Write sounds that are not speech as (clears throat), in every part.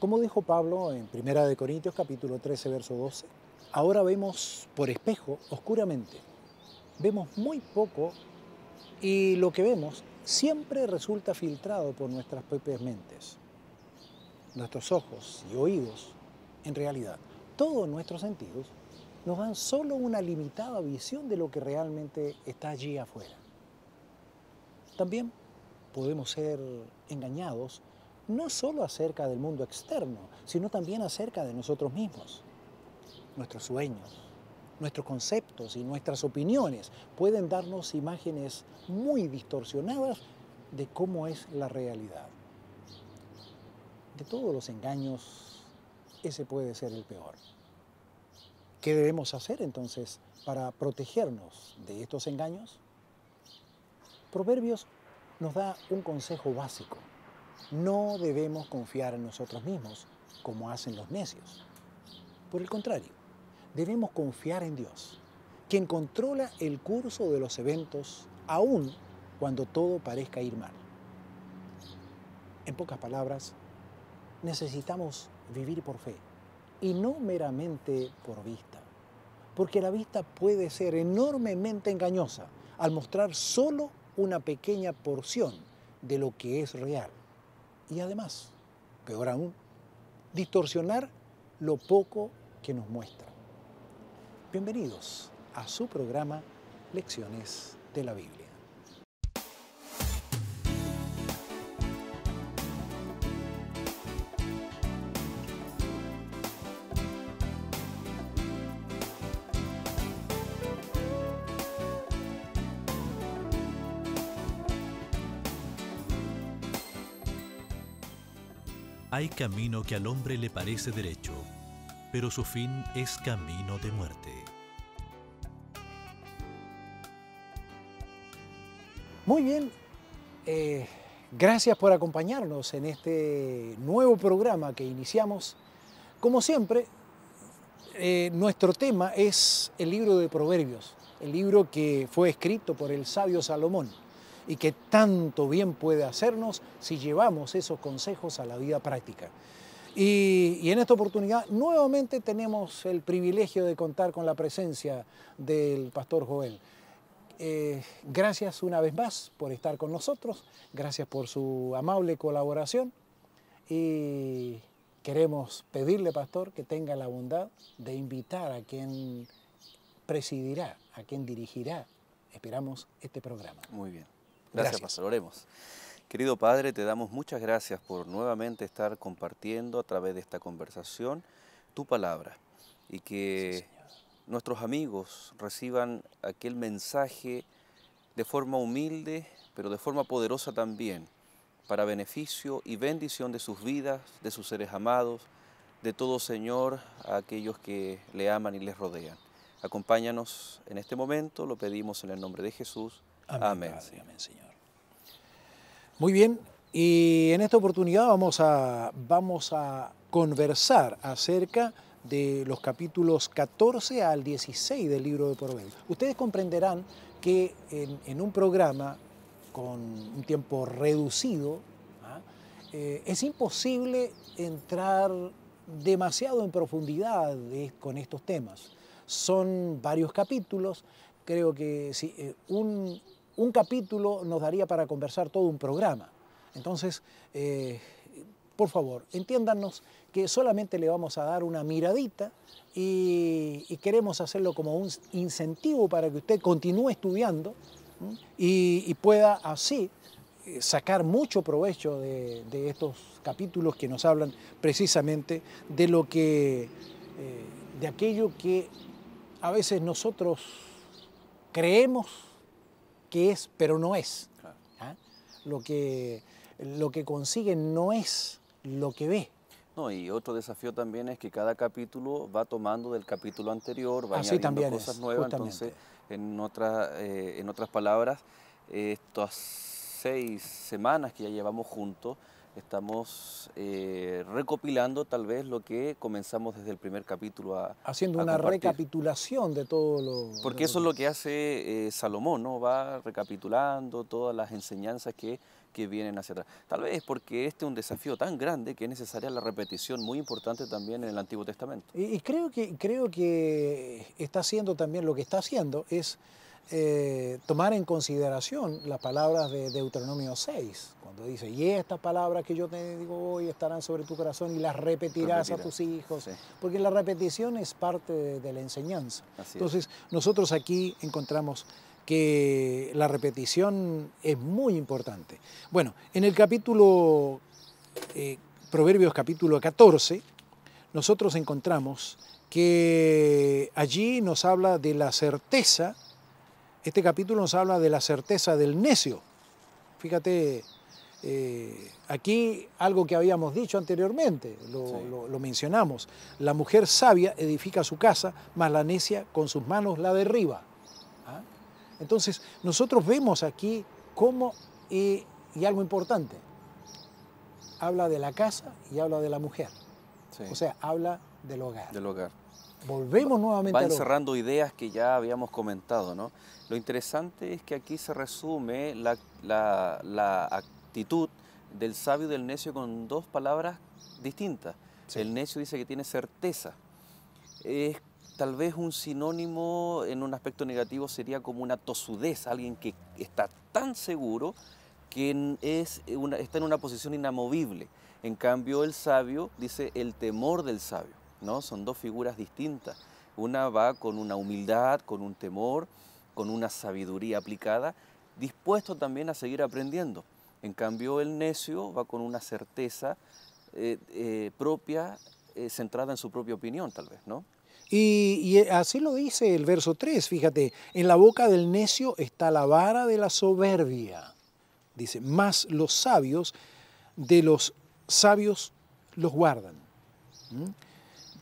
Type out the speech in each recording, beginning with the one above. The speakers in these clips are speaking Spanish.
Como dijo Pablo en 1 Corintios capítulo 13, verso 12, ahora vemos por espejo oscuramente, vemos muy poco y lo que vemos siempre resulta filtrado por nuestras propias mentes, nuestros ojos y oídos. En realidad, todos nuestros sentidos nos dan solo una limitada visión de lo que realmente está allí afuera. También podemos ser engañados no solo acerca del mundo externo, sino también acerca de nosotros mismos. Nuestros sueños, nuestros conceptos y nuestras opiniones pueden darnos imágenes muy distorsionadas de cómo es la realidad. De todos los engaños, ese puede ser el peor. ¿Qué debemos hacer entonces para protegernos de estos engaños? Proverbios nos da un consejo básico no debemos confiar en nosotros mismos como hacen los necios. Por el contrario, debemos confiar en Dios, quien controla el curso de los eventos aún cuando todo parezca ir mal. En pocas palabras, necesitamos vivir por fe y no meramente por vista, porque la vista puede ser enormemente engañosa al mostrar solo una pequeña porción de lo que es real y además, peor aún, distorsionar lo poco que nos muestra. Bienvenidos a su programa Lecciones de la Biblia. Hay camino que al hombre le parece derecho, pero su fin es camino de muerte. Muy bien, eh, gracias por acompañarnos en este nuevo programa que iniciamos. Como siempre, eh, nuestro tema es el libro de Proverbios, el libro que fue escrito por el sabio Salomón y que tanto bien puede hacernos si llevamos esos consejos a la vida práctica. Y, en esta oportunidad nuevamente tenemos el privilegio de contar con la presencia del pastor Joel. Eh, gracias una vez más por estar con nosotros, gracias por su amable colaboración y queremos pedirle, pastor, que tenga la bondad de invitar a quien presidirá, a quien dirigirá, esperamos, este programa. Muy bien. Gracias, Pastor. Oremos. Querido Padre, te damos muchas gracias por nuevamente estar compartiendo a través de esta conversación tu palabra y que nuestros amigos reciban aquel mensaje de forma humilde, pero de forma poderosa también, para beneficio y bendición de sus vidas, de sus seres amados, de todo Señor, a aquellos que le aman y les rodean. Acompáñanos en este momento, lo pedimos en el nombre de Jesús. Amén. Amén, Señor. Muy bien, y en esta oportunidad vamos a, vamos a conversar acerca de los capítulos 14 al 16 del libro de Proverbios. Ustedes comprenderán que en, un programa con un tiempo reducido, ¿ah? eh, es imposible entrar demasiado en profundidad con estos temas. Son varios capítulos, creo que eh, un, capítulo nos daría para conversar todo un programa. Entonces, eh, por favor, entiéndanos que solamente le vamos a dar una miradita y, queremos hacerlo como un incentivo para que usted continúe estudiando y, pueda así eh, sacar mucho provecho de, estos capítulos que nos hablan precisamente de lo que, de aquello que a veces nosotros creemos que es, pero no es. Lo, que, lo que consigue no es lo que ve. No, y otro desafío también es que cada capítulo va tomando del capítulo anterior, va añadiendo cosas nuevas. en, eh, en otras palabras, estas seis semanas que ya llevamos juntos, Estamos eh, recopilando tal vez lo que comenzamos desde el primer capítulo a Haciendo una recapitulación de todo lo... Porque eso es lo que hace eh, Salomón, ¿no? Va recapitulando todas las enseñanzas que, que vienen hacia atrás. Tal vez porque este es un desafío tan grande que es necesaria la repetición muy importante también en el Antiguo Testamento. Y, y creo, que, creo que está haciendo también lo que está haciendo es eh, tomar en consideración las palabras de Deuteronomio 6, cuando dice, y estas palabras que yo te digo hoy estarán sobre tu corazón y las repetirás a tus hijos, porque la repetición es parte de, la enseñanza. Entonces, nosotros aquí encontramos que la repetición es muy importante. Bueno, en el capítulo, eh, Proverbios capítulo 14, nosotros encontramos que allí nos habla de la certeza, este capítulo nos habla de la certeza del necio. Fíjate, eh, aquí algo que habíamos dicho anteriormente, lo, mencionamos. La mujer sabia edifica su casa, mas la necia con sus manos la derriba. ¿Ah? Entonces, nosotros vemos aquí cómo, y algo importante, habla de la casa y habla de la mujer. O sea, habla del hogar. Del hogar volvemos nuevamente van cerrando ideas que ya habíamos comentado, ¿no? Lo interesante es que aquí se resume la, actitud del sabio y del necio con dos palabras distintas. El necio dice que tiene certeza. Es tal vez un sinónimo en un aspecto negativo sería como una tosudez, alguien que está tan seguro que está en una posición inamovible. En cambio, el sabio dice el temor del sabio. Son dos figuras distintas. Una va con una humildad, con un temor, con una sabiduría aplicada, dispuesto también a seguir aprendiendo. En cambio, el necio va con una certeza eh, eh, propia, eh, centrada en su propia opinión, tal vez, ¿no? Y, así lo dice el verso 3, fíjate, en la boca del necio está la vara de la soberbia, dice, más los sabios de los sabios los guardan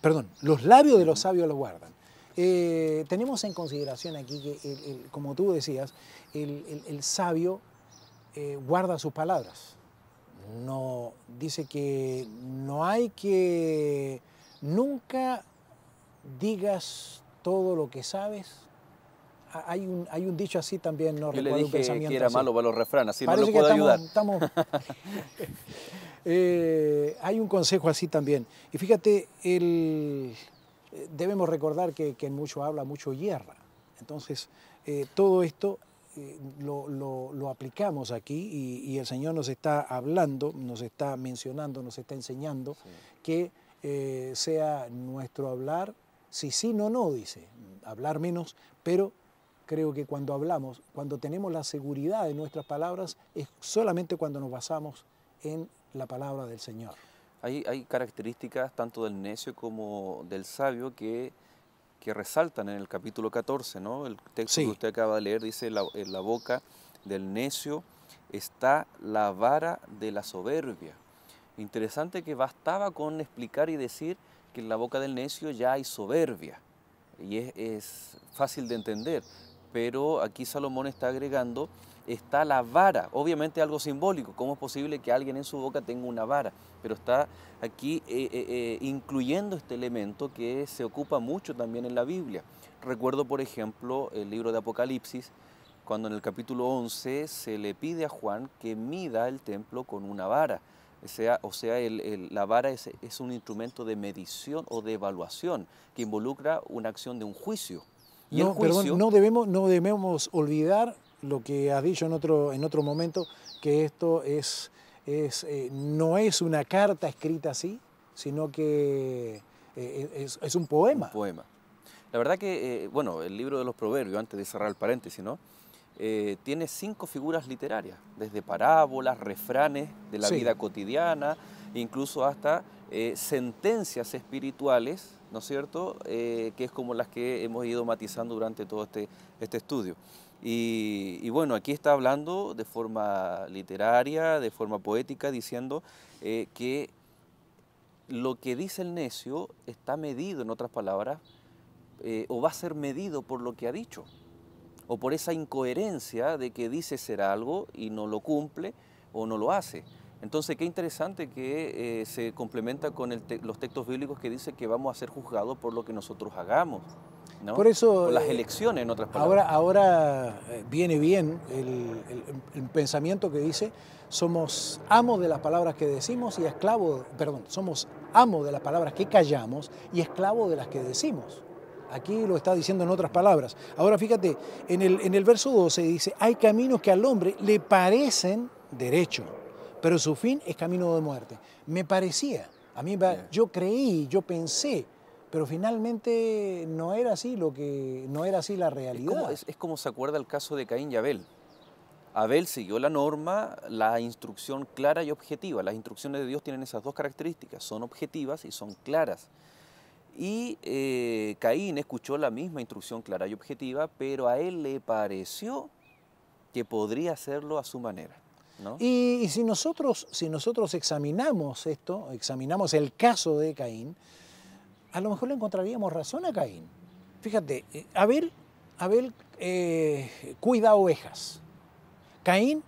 perdón, los labios de los sabios lo guardan. Eh, tenemos en consideración aquí que, como tú decías, el, sabio eh, guarda sus palabras. No, dice que no hay que, nunca digas todo lo que sabes. Hay un, hay un dicho así también, no recuerdo le dije pensamiento que era malo para los refranes, así no lo puedo ayudar. estamos (laughs) Eh, hay un consejo así también. Y fíjate, eh, debemos recordar que quien mucho habla, mucho hierra. Entonces, eh, todo esto lo, aplicamos aquí y, el Señor nos está hablando, nos está mencionando, nos está enseñando que sea nuestro hablar, si sí, no, no, dice, hablar menos, pero creo que cuando hablamos, cuando tenemos la seguridad de nuestras palabras, es solamente cuando nos basamos en la palabra del Señor. Hay, características tanto del necio como del sabio que, que resaltan en el capítulo 14, ¿no? El texto que usted acaba de leer dice, la, en la boca del necio está la vara de la soberbia. Interesante que bastaba con explicar y decir que en la boca del necio ya hay soberbia. Y es, es fácil de entender. Pero aquí Salomón está agregando está la vara. Obviamente algo simbólico. ¿Cómo es posible que alguien en su boca tenga una vara? Pero está aquí eh, eh, eh, incluyendo este elemento que se ocupa mucho también en la Biblia. Recuerdo, por ejemplo, el libro de Apocalipsis, cuando en el capítulo 11 se le pide a Juan que mida el templo con una vara. O sea, o sea la vara es, es un instrumento de medición o de evaluación que involucra una acción de un juicio. debemos, no debemos olvidar lo que ha dicho en otro, en otro momento, que esto es, eh, no es una carta escrita así, sino que eh, eh, es, un poema. Un poema. La verdad que, bueno, el libro de los proverbios, antes de cerrar el paréntesis, ¿no? tiene cinco figuras literarias, desde parábolas, refranes de la vida cotidiana, incluso hasta sentencias espirituales ¿no es cierto? que es como las que hemos ido matizando durante todo este, este estudio. Y, bueno, aquí está hablando de forma literaria, de forma poética, diciendo eh, que lo que dice el necio está medido, en otras palabras, eh, o va a ser medido por lo que ha dicho, o por esa incoherencia de que dice ser algo y no lo cumple o no lo hace. Entonces, qué interesante que eh, se complementa con los textos bíblicos que dice que vamos a ser juzgados por lo que nosotros hagamos. Por eso. las eh, elecciones, en otras palabras. Ahora, ahora eh, viene bien el, pensamiento que dice: somos amos de las palabras que decimos y esclavos, perdón, somos amos de las palabras que callamos y esclavos de las que decimos. Aquí lo está diciendo en otras palabras. Ahora fíjate, en el, en el verso 12 dice: hay caminos que al hombre le parecen derecho, pero su fin es camino de muerte. Me parecía. A mí, yo creí, yo pensé pero finalmente no era así lo que no era así la realidad. Es como, se acuerda el caso de Caín y Abel. Abel siguió la norma, la instrucción clara y objetiva. Las instrucciones de Dios tienen esas dos características, son objetivas y son claras. Y eh, Caín escuchó la misma instrucción clara y objetiva, pero a él le pareció que podría hacerlo a su manera. Y, y si, nosotros, si nosotros examinamos esto, examinamos el caso de Caín, a lo mejor le encontraríamos razón a Caín. Fíjate, eh, Abel, Abel eh, cuida ovejas, Caín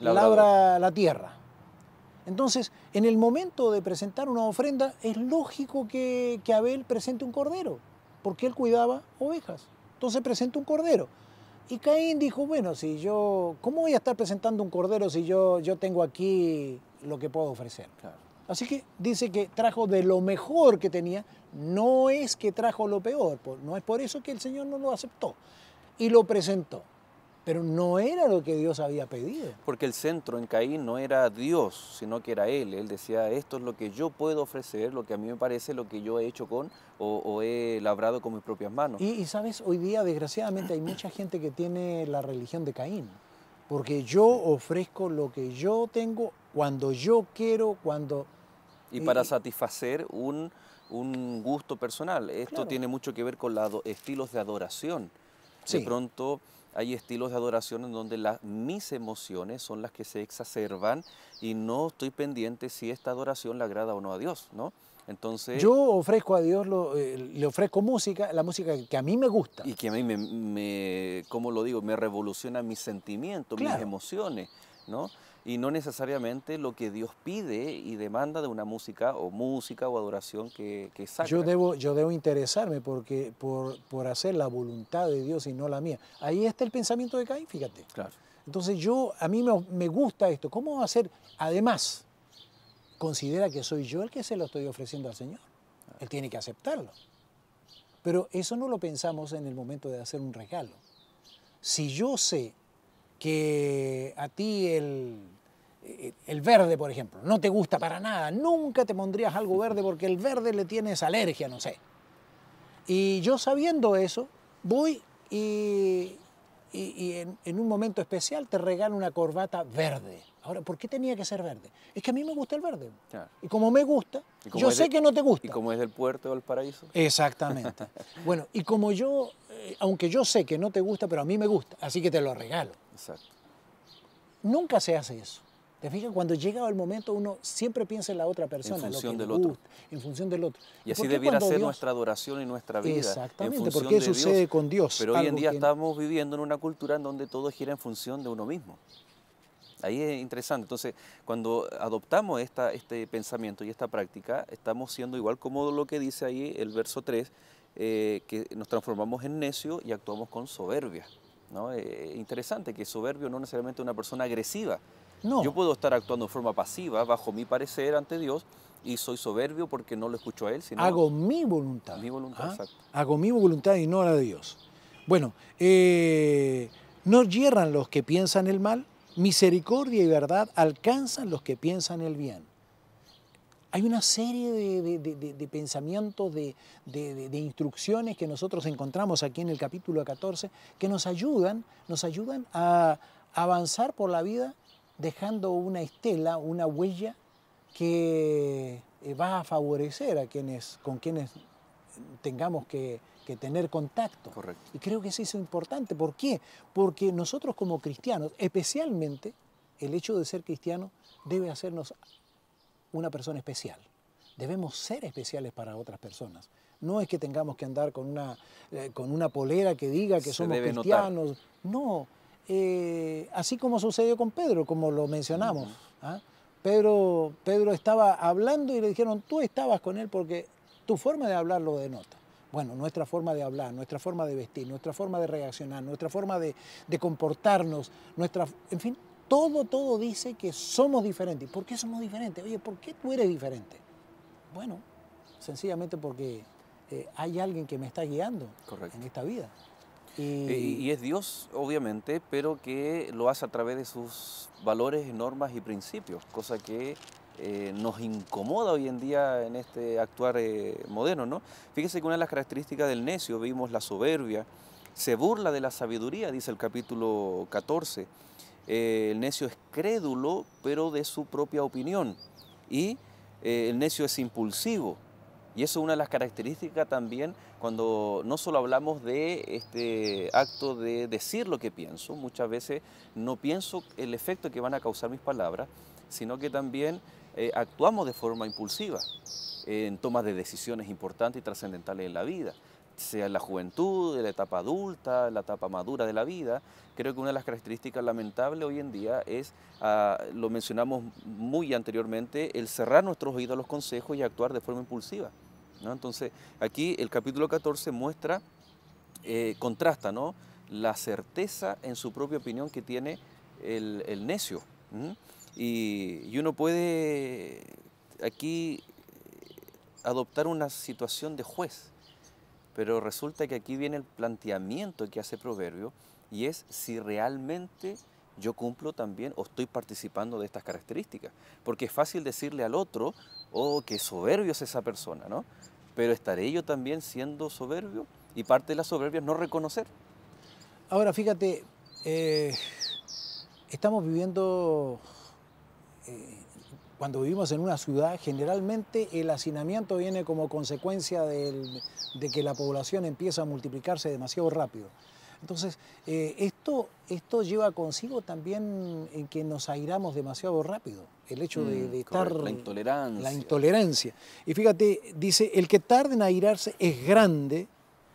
labra, la tierra. Entonces, en el momento de presentar una ofrenda, es lógico que, Abel presente un cordero, porque él cuidaba ovejas. Entonces presenta un cordero. Y Caín dijo, bueno, si yo, ¿cómo voy a estar presentando un cordero si yo, yo tengo aquí lo que puedo ofrecer? Claro. Así que dice que trajo de lo mejor que tenía, no es que trajo lo peor, no es por eso que el Señor no lo aceptó y lo presentó. Pero no era lo que Dios había pedido. Porque el centro en Caín no era Dios, sino que era Él. Él decía, esto es lo que yo puedo ofrecer, lo que a mí me parece, lo que yo he hecho con o, he labrado con mis propias manos. Y, y sabes, hoy día desgraciadamente hay mucha gente que tiene la religión de Caín. Porque yo ofrezco lo que yo tengo, cuando yo quiero, cuando y para satisfacer un, gusto personal. Esto tiene mucho que ver con los estilos de adoración. De pronto hay estilos de adoración en donde mis emociones son las que se exacerban y no estoy pendiente si esta adoración le agrada o no a Dios, ¿no? Entonces, yo ofrezco a Dios, eh, le ofrezco música, la música que a mí me gusta. Y que a mí me, como lo digo, me revoluciona mis sentimientos, mis emociones, ¿no? y no necesariamente lo que Dios pide y demanda de una música o música o adoración que, que Yo debo, yo debo interesarme porque, por, por hacer la voluntad de Dios y no la mía. Ahí está el pensamiento de Caín, fíjate. Claro. Entonces yo, a mí me, me gusta esto. ¿Cómo va a ser? Además, considera que soy yo el que se lo estoy ofreciendo al Señor. Él tiene que aceptarlo. Pero eso no lo pensamos en el momento de hacer un regalo. Si yo sé que a ti el, verde, por ejemplo, no te gusta para nada, nunca te pondrías algo verde porque el verde le tienes alergia, no sé. Y yo sabiendo eso, voy y, en, un momento especial te regalo una corbata verde. Ahora, ¿por qué tenía que ser verde? Es que a mí me gusta el verde. Y como me gusta, yo sé que no te gusta. Y como es el puerto el paraíso. Exactamente. (laughs) bueno, y como yo, eh, aunque yo sé que no te gusta, pero a mí me gusta, así que te lo regalo. Exacto. Nunca se hace eso. ¿Te fijas? Cuando llega el momento, uno siempre piensa en la otra persona. En función lo que del otro. En función del otro. Y, así debiera ser nuestra adoración y nuestra vida. Exactamente, porque sucede con Dios. Pero hoy en día estamos viviendo en una cultura en donde todo gira en función de uno mismo. Ahí es interesante. Entonces, cuando adoptamos esta, este pensamiento y esta práctica, estamos siendo igual como lo que dice ahí el verso 3, eh, que nos transformamos en necio y actuamos con soberbia. ¿no? Eh, interesante que soberbio no necesariamente una persona agresiva. No. Yo puedo estar actuando de forma pasiva, bajo mi parecer ante Dios, y soy soberbio porque no lo escucho a Él. Sino Hago mi voluntad. Mi voluntad, Hago mi voluntad y no la de Dios. Bueno, eh, no yerran los que piensan el mal, misericordia y verdad alcanzan los que piensan el bien. Hay una serie de, pensamientos, de, instrucciones que nosotros encontramos aquí en el capítulo 14 que nos ayudan, nos ayudan a avanzar por la vida dejando una estela, una huella que eh, va a favorecer a quienes, con quienes tengamos que, que tener contacto. Correcto. Y creo que eso es importante. ¿Por qué? Porque nosotros como cristianos, especialmente el hecho de ser cristiano debe hacernos una persona especial. Debemos ser especiales para otras personas. No es que tengamos que andar con una, eh, con una polera que diga que somos cristianos. No, eh, así como sucedió con Pedro, como lo mencionamos. ¿ah? Pedro, Pedro estaba hablando y le dijeron, tú estabas con él porque tu forma de hablar lo denota. Bueno, nuestra forma de hablar, nuestra forma de vestir, nuestra forma de reaccionar, nuestra forma de, comportarnos, nuestra, en fin, todo, todo dice que somos diferentes. ¿Por qué somos diferentes? Oye, ¿por qué tú eres diferente? Bueno, sencillamente porque eh, hay alguien que me está guiando en esta vida. Y... Eh, y... es Dios, obviamente, pero que lo hace a través de sus valores, normas y principios, cosa que eh, nos incomoda hoy en día en este actuar eh, moderno. ¿no? Fíjese que una de las características del necio, vimos la soberbia, se burla de la sabiduría, dice el capítulo 14. Eh, el necio es crédulo, pero de su propia opinión. Y el necio es impulsivo, y eso es una de las características también cuando no solo hablamos de este acto de decir lo que pienso, muchas veces no pienso el efecto que van a causar mis palabras, sino que también eh, actuamos de forma impulsiva en tomas de decisiones importantes y trascendentales en la vida, sea en la juventud, en la etapa adulta, en la etapa madura de la vida. Creo que una de las características lamentables hoy en día es, ah, lo mencionamos muy anteriormente, el cerrar nuestros oídos a los consejos y actuar de forma impulsiva. Entonces, aquí el capítulo 14 muestra, eh, contrasta, la certeza en su propia opinión que tiene el, necio. Y, uno puede aquí adoptar una situación de juez, pero resulta que aquí viene el planteamiento que hace Proverbio y es si realmente yo cumplo también o estoy participando de estas características. Porque es fácil decirle al otro, oh, qué soberbio es esa persona, ¿no? Pero estaré yo también siendo soberbio y parte de la soberbia es no reconocer. Ahora, fíjate, eh, estamos viviendo cuando vivimos en una ciudad, generalmente el hacinamiento viene como consecuencia de que la población empieza a multiplicarse demasiado rápido. Entonces, eh, esto, esto lleva consigo también en que nos airamos demasiado rápido, el hecho de, mm, estar... la intolerancia. La intolerancia. Y fíjate, dice, el que tarde en airarse es grande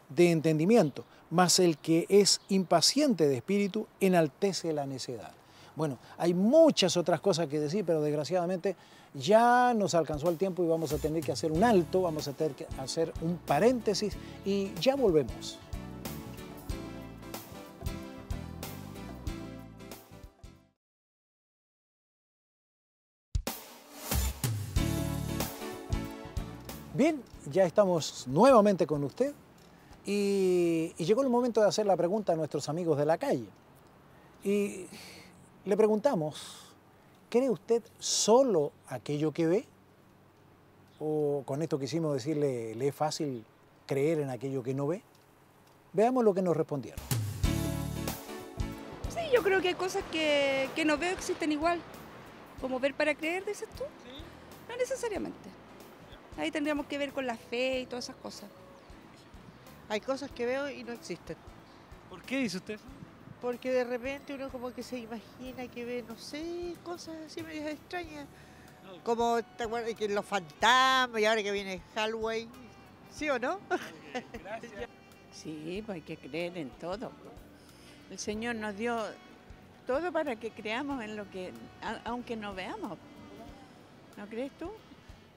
de entendimiento, mas el que es impaciente de espíritu enaltece la necedad. Bueno, hay muchas otras cosas que decir, pero desgraciadamente ya nos alcanzó el tiempo y vamos a tener que hacer un alto, vamos a tener que hacer un paréntesis y ya volvemos. Bien, ya estamos nuevamente con usted y, llegó el momento de hacer la pregunta a nuestros amigos de la calle. Y le preguntamos, ¿cree usted solo aquello que ve? ¿O con esto quisimos decirle, le es fácil creer en aquello que no ve? Veamos lo que nos respondieron. Sí, yo creo que hay cosas que, que no veo existen igual. Como ver para creer, dices tú. No necesariamente. Ahí tendríamos que ver con la fe y todas esas cosas. Hay cosas que veo y no existen. ¿Por qué dice usted porque de repente uno como que se imagina que ve, no sé, cosas así medio extrañas, como ¿te acuerdas? que los fantasmas y ahora que viene Hallway, ¿sí o no? (laughs) sí, pues hay que creer en todo. El Señor nos dio todo para que creamos en lo que, aunque no veamos. ¿No crees tú?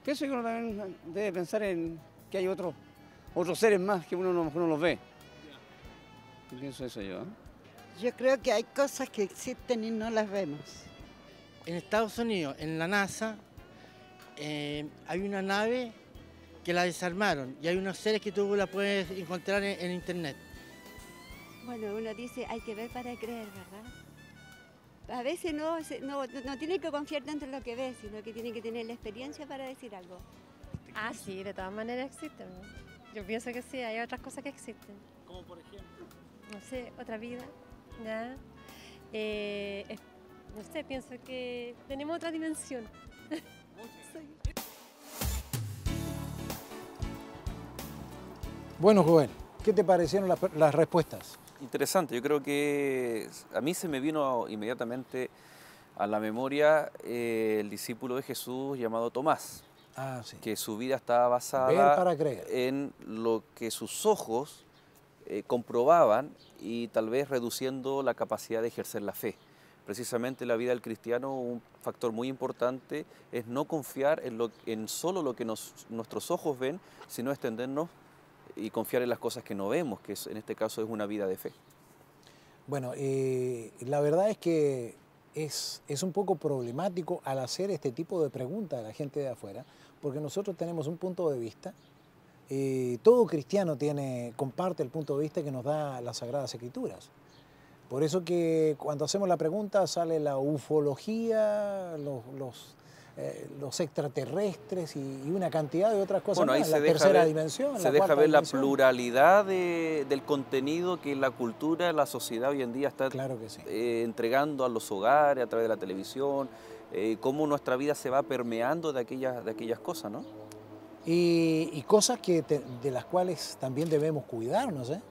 Pienso que uno también debe pensar en que hay otros seres más que uno no los ve. Pienso eso yo. ¿eh? Yo creo que hay cosas que existen y no las vemos. En Estados Unidos, en la NASA, eh, hay una nave que la desarmaron y hay unos seres que tú la puedes encontrar en, internet. Bueno, uno dice, hay que ver para creer, ¿verdad? a veces no, no, tiene que confiar tanto en lo que ves sino que tiene que tener la experiencia para decir algo. Ah, sí, de todas maneras existen. Yo pienso que sí, hay otras cosas que existen. Como por ejemplo. No sé, otra vida. ¿ya? Eh, no que tenemos otra dimensión. (laughs) bueno, joven ¿qué te parecieron las, respuestas? Interesante, yo creo que a mí se me vino inmediatamente a la memoria eh, el discípulo de Jesús llamado Tomás, ah, sí. que su vida estaba basada en lo que sus ojos eh, comprobaban y tal vez reduciendo la capacidad de ejercer la fe. Precisamente la vida del cristiano, un factor muy importante es no confiar en, lo, en solo lo que nuestros ojos ven, sino extendernos y confiar en las cosas que no vemos, que en este caso es una vida de fe. Bueno, la verdad es que es, es, un poco problemático al hacer este tipo de preguntas a la gente de afuera, porque nosotros tenemos un punto de vista eh, todo cristiano comparte el punto de vista que nos da las Sagradas Escrituras. Por eso que cuando hacemos la pregunta sale la ufología, los, eh, extraterrestres y, una cantidad de otras cosas. Bueno, se la deja ver, dimensión. Se la deja ver la pluralidad del contenido que la cultura, la sociedad hoy en día está eh, entregando a los hogares, a través de la televisión, cómo nuestra vida se va permeando de aquellas, de aquellas cosas, ¿no? y, cosas de las cuales también debemos cuidarnos, ¿eh?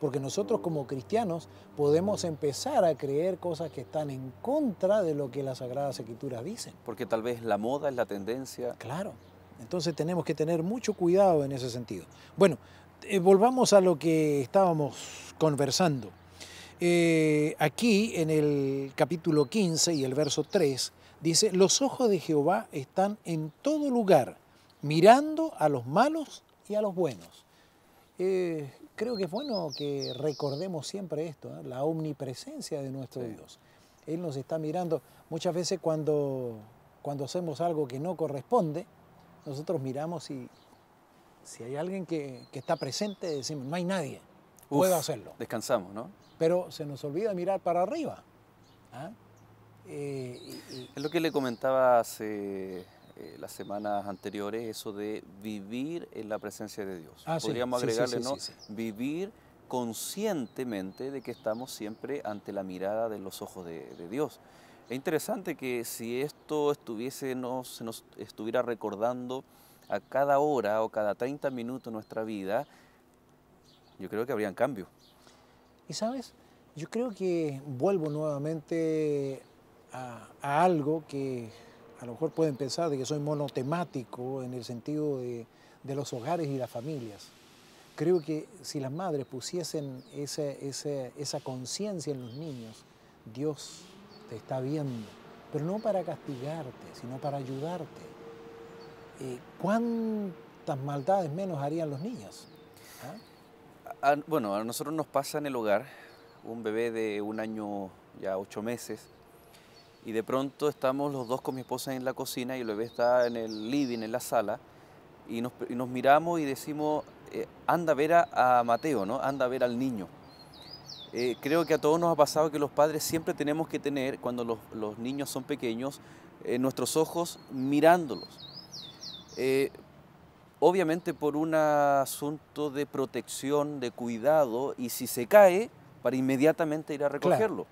porque nosotros como cristianos podemos empezar a creer cosas que están en contra de lo que las Sagradas Escrituras dicen. Porque tal vez la moda es la tendencia. Claro, entonces tenemos que tener mucho cuidado en ese sentido. Bueno, eh, volvamos a lo que estábamos conversando. Eh, aquí en el capítulo 15 y el verso 3 dice, los ojos de Jehová están en todo lugar mirando a los malos y a los buenos. Eh, creo que es bueno que recordemos siempre esto, ¿eh? la omnipresencia de nuestro Dios. Él nos está mirando. Muchas veces cuando, cuando hacemos algo que no corresponde, nosotros miramos y si hay alguien que, está presente, decimos, no hay nadie, Uf, hacerlo. Descansamos, ¿no? Pero se nos olvida mirar para arriba. ¿ah? Eh, es lo que le comentaba hace eh, las semanas anteriores eso de vivir en la presencia de Dios. Ah, Podríamos agregarle, ¿no? Vivir conscientemente de que estamos siempre ante la mirada de los ojos de, Dios. Es interesante que si esto estuviese, no se nos estuviera recordando a cada hora o cada 30 minutos nuestra vida, yo creo que habrían cambio Y sabes, yo creo que vuelvo nuevamente a algo que a lo mejor pueden pensar de que soy monotemático en el sentido de, los hogares y las familias. Creo que si las madres pusiesen esa, conciencia en los niños, Dios te está viendo, pero no para castigarte, sino para ayudarte. Eh, ¿Cuántas maldades menos harían los niños? ¿Ah? bueno, a nosotros nos pasa en el hogar un bebé de un año ya ocho meses y de pronto estamos los dos con mi esposa en la cocina y el bebé está en el living, en la sala, y nos, miramos y decimos, eh, anda a ver a, Mateo, ¿no? anda a ver al niño. Eh, creo que a todos nos ha pasado que los padres siempre tenemos que tener, cuando los, niños son pequeños, eh, nuestros ojos mirándolos. obviamente por un asunto de protección, de cuidado, y si se cae, para inmediatamente ir a recogerlo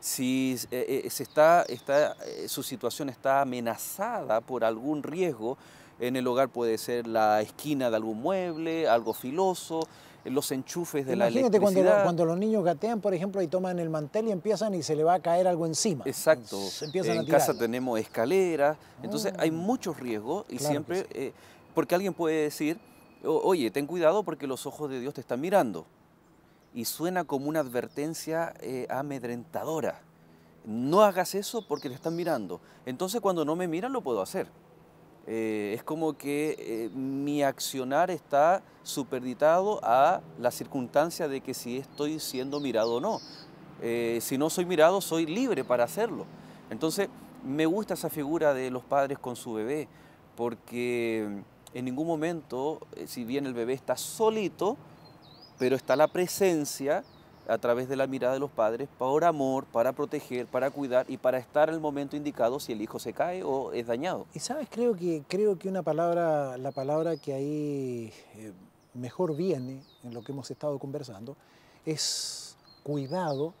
si eh, eh, se está, está, eh, su situación está amenazada por algún riesgo, en el hogar puede ser la esquina de algún mueble, algo filoso, los enchufes de la electricidad. Cuando, cuando los niños gatean, por ejemplo, y toman el mantel y empiezan y se le va a caer algo encima. Exacto. en casa tenemos escaleras, entonces hay ah. muchos riesgos y siempre, porque alguien puede decir, oye, ten cuidado porque los ojos de Dios te están mirando y suena como una advertencia eh, amedrentadora. No hagas eso porque le están mirando. Entonces cuando no me miran lo puedo hacer. Eh, es como que eh, mi accionar está superditado a la circunstancia de que si estoy siendo mirado o no. si no soy mirado, soy libre para hacerlo. Entonces, me gusta esa figura de los padres con su bebé, porque en ningún momento, si bien el bebé está solito, pero está la presencia a través de la mirada de los padres por amor, para proteger, para cuidar y para estar al momento indicado si el hijo se cae o es dañado. Y sabes, creo que, creo que una palabra, la palabra que ahí eh, mejor viene en lo que hemos estado conversando es cuidado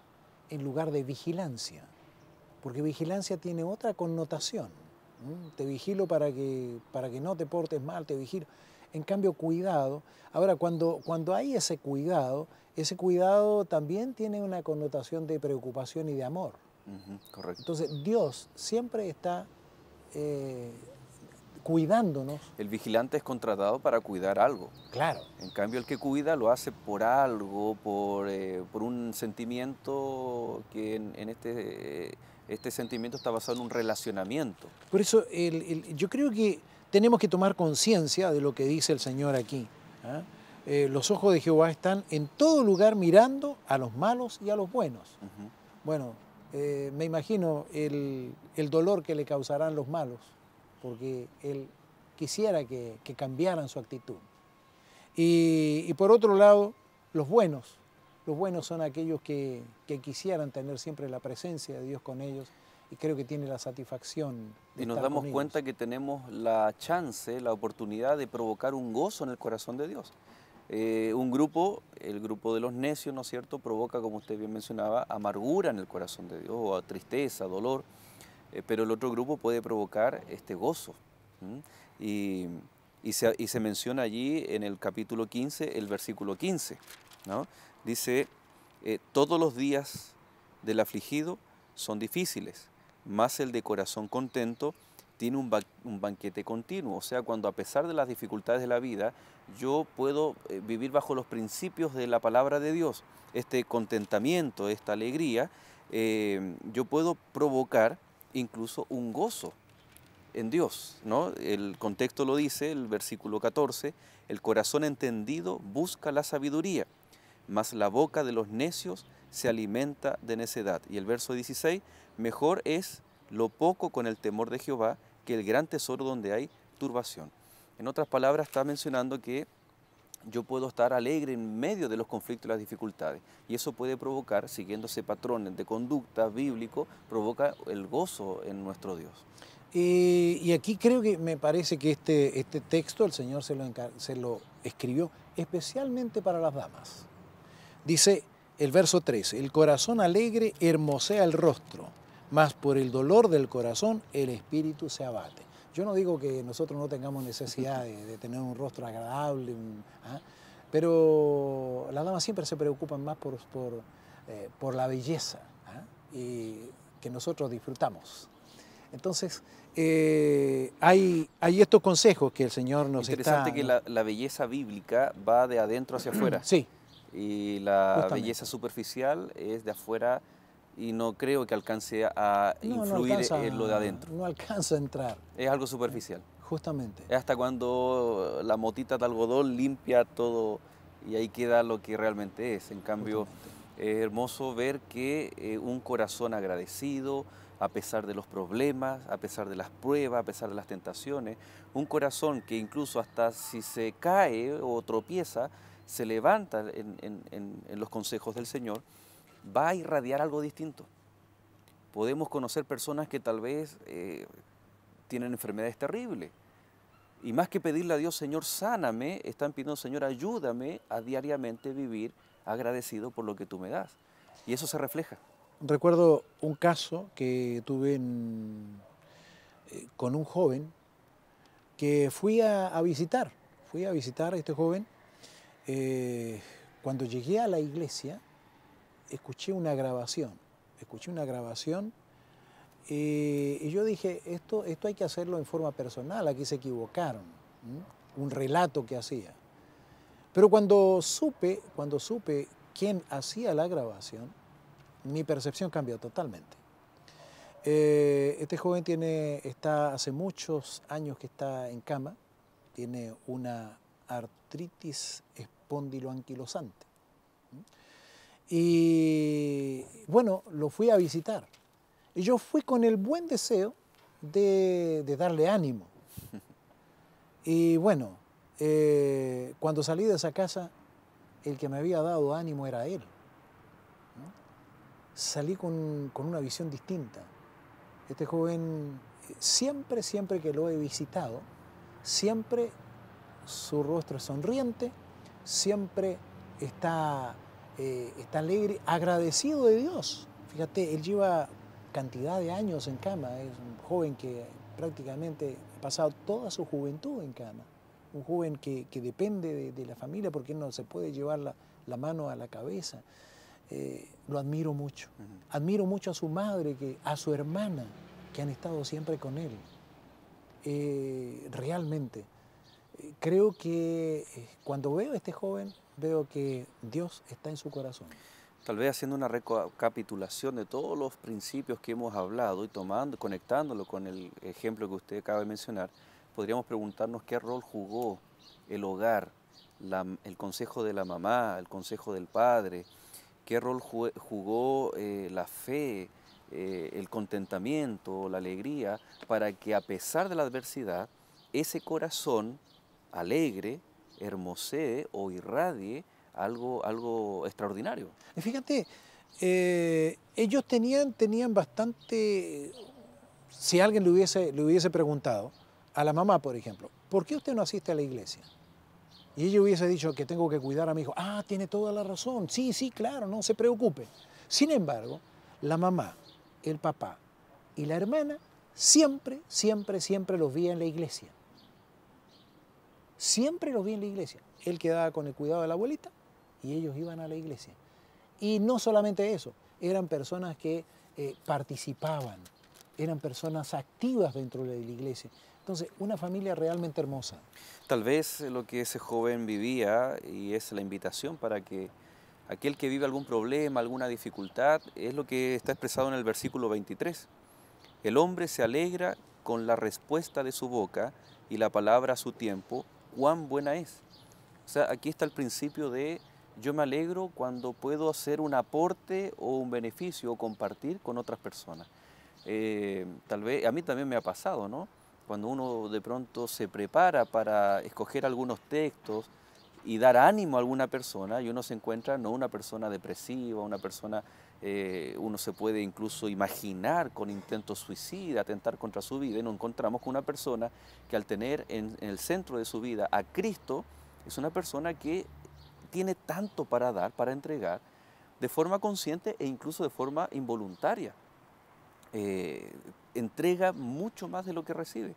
en lugar de vigilancia, porque vigilancia tiene otra connotación. Te vigilo para que, para que no te portes mal, te vigilo. En cambio, cuidado. Ahora, cuando, cuando hay ese cuidado, ese cuidado también tiene una connotación de preocupación y de amor. correcto. Entonces, Dios siempre está eh, cuidándonos. El vigilante es contratado para cuidar algo. Claro. En cambio, el que cuida lo hace por algo, por, eh, un sentimiento que en, este, este sentimiento está basado en un relacionamiento. Por eso, el, yo creo que tenemos que tomar conciencia de lo que dice el Señor aquí. ¿ah? Eh, los ojos de Jehová están en todo lugar mirando a los malos y a los buenos. Bueno, eh, me imagino el, dolor que le causarán los malos, porque él quisiera que, cambiaran su actitud. Y, por otro lado, los buenos. Los buenos son aquellos que quisieran tener siempre la presencia de Dios con ellos y creo que tiene la satisfacción. De y nos damos cuenta que tenemos la chance, la oportunidad de provocar un gozo en el corazón de Dios. Eh, un grupo, el grupo de los necios, ¿no es cierto?, provoca, como usted bien mencionaba, amargura en el corazón de Dios, o tristeza, dolor, eh, pero el otro grupo puede provocar este gozo. Y, y, se, menciona allí en el capítulo 15, el versículo 15, ¿no? Dice, eh, todos los días del afligido son difíciles, más el de corazón contento, tiene un, banquete continuo. O sea, cuando a pesar de las dificultades de la vida, yo puedo eh, vivir bajo los principios de la palabra de Dios, este contentamiento, esta alegría, eh, yo puedo provocar incluso un gozo en Dios. ¿no? El contexto lo dice, el versículo 14, el corazón entendido busca la sabiduría mas la boca de los necios se alimenta de necedad. Y el verso 16, mejor es lo poco con el temor de Jehová que el gran tesoro donde hay turbación. En otras palabras, está mencionando que yo puedo estar alegre en medio de los conflictos y las dificultades. Y eso puede provocar, siguiendo ese patrón de conducta bíblico, provoca el gozo en nuestro Dios. Y, aquí creo que me parece que este, este texto el Señor se lo, se lo escribió especialmente para las damas. Dice el verso 13, el corazón alegre hermosea el rostro, mas por el dolor del corazón el espíritu se abate. Yo no digo que nosotros no tengamos necesidad de, tener un rostro agradable, ¿ah? pero las damas siempre se preocupan más por, por, eh, por la belleza ¿ah? y que nosotros disfrutamos. Entonces, eh, hay, hay, estos consejos que el Señor nos está... Interesante que la, belleza bíblica va de adentro hacia afuera. Sí, y la belleza superficial es de afuera y no creo que alcance a influir en eh, lo de adentro. No alcanza a entrar. Es algo superficial. Justamente. hasta cuando la motita de algodón limpia todo y ahí queda lo que realmente es. En cambio, es hermoso ver que eh, un corazón agradecido, a pesar de los problemas, a pesar de las pruebas, a pesar de las tentaciones, un corazón que incluso hasta si se cae o tropieza, se levanta en, los consejos del Señor, va a irradiar algo distinto. Podemos conocer personas que tal vez eh, tienen enfermedades terribles. Y más que pedirle a Dios, Señor, sáname, están pidiendo, Señor, ayúdame a diariamente vivir agradecido por lo que tú me das. Y eso se refleja. Recuerdo un caso que tuve eh, con un joven que fui a visitar. Fui a visitar a este joven eh, cuando llegué a la iglesia, escuché una grabación, escuché una grabación eh, y yo dije, esto, esto hay que hacerlo en forma personal, aquí se equivocaron, un relato que hacía. Pero cuando supe, cuando supe quién hacía la grabación, mi percepción cambió totalmente. Eh, este joven tiene, está hace muchos años que está en cama, tiene una artritis espondiloanquilosante. ¿Mm? Y bueno, lo fui a visitar. Y yo fui con el buen deseo de, darle ánimo. Y bueno, eh, cuando salí de esa casa, el que me había dado ánimo era él. Salí con, con, una visión distinta. Este joven, eh, siempre, siempre que lo he visitado, siempre su rostro es sonriente, siempre está, eh, está alegre, agradecido de Dios. Fíjate, él lleva cantidad de años en cama, es un joven que prácticamente ha pasado toda su juventud en cama, un joven que, depende de, la familia porque no se puede llevar la, mano a la cabeza. Eh, lo admiro mucho. Admiro mucho a su madre, que, a su hermana, que han estado siempre con él. Eh, realmente creo que eh, cuando veo a este joven, veo que Dios está en su corazón. Tal vez haciendo una recapitulación de todos los principios que hemos hablado y tomando, conectándolo con el ejemplo que usted acaba de mencionar, podríamos preguntarnos qué rol jugó el hogar, el consejo de la mamá, el consejo del padre, qué rol jugó eh, la fe, eh, el contentamiento, la alegría, para que a pesar de la adversidad, ese corazón alegre, hermosee o irradie algo, algo extraordinario. Y fíjate, eh, ellos tenían, tenían bastante, si alguien le hubiese, le hubiese preguntado, a la mamá, por ejemplo, ¿por qué usted no asiste a la iglesia? Y ella hubiese dicho que tengo que cuidar a mi hijo. Ah, tiene toda la razón. Sí, sí, claro, no se preocupe. Sin embargo, la mamá, el papá y la hermana siempre, siempre, siempre los vi en la iglesia. Siempre los vi en la iglesia. Él quedaba con el cuidado de la abuelita y ellos iban a la iglesia. Y no solamente eso, eran personas que eh, participaban, eran personas activas dentro de la iglesia. Entonces, una familia realmente hermosa. Tal vez lo que ese joven vivía, y es la invitación para que aquel que vive algún problema, alguna dificultad, es lo que está expresado en el versículo 23. El hombre se alegra con la respuesta de su boca y la palabra a su tiempo cuán buena es. O sea, aquí está el principio de yo me alegro cuando puedo hacer un aporte o un beneficio o compartir con otras personas. Eh, tal vez, a mí también me ha pasado, ¿no? Cuando uno de pronto se prepara para escoger algunos textos y dar ánimo a alguna persona y uno se encuentra no una persona depresiva, una persona eh, uno se puede incluso imaginar con intento suicida, atentar contra su vida, y nos encontramos con una persona que al tener en, el centro de su vida a Cristo, es una persona que tiene tanto para dar, para entregar, de forma consciente e incluso de forma involuntaria. Eh, entrega mucho más de lo que recibe.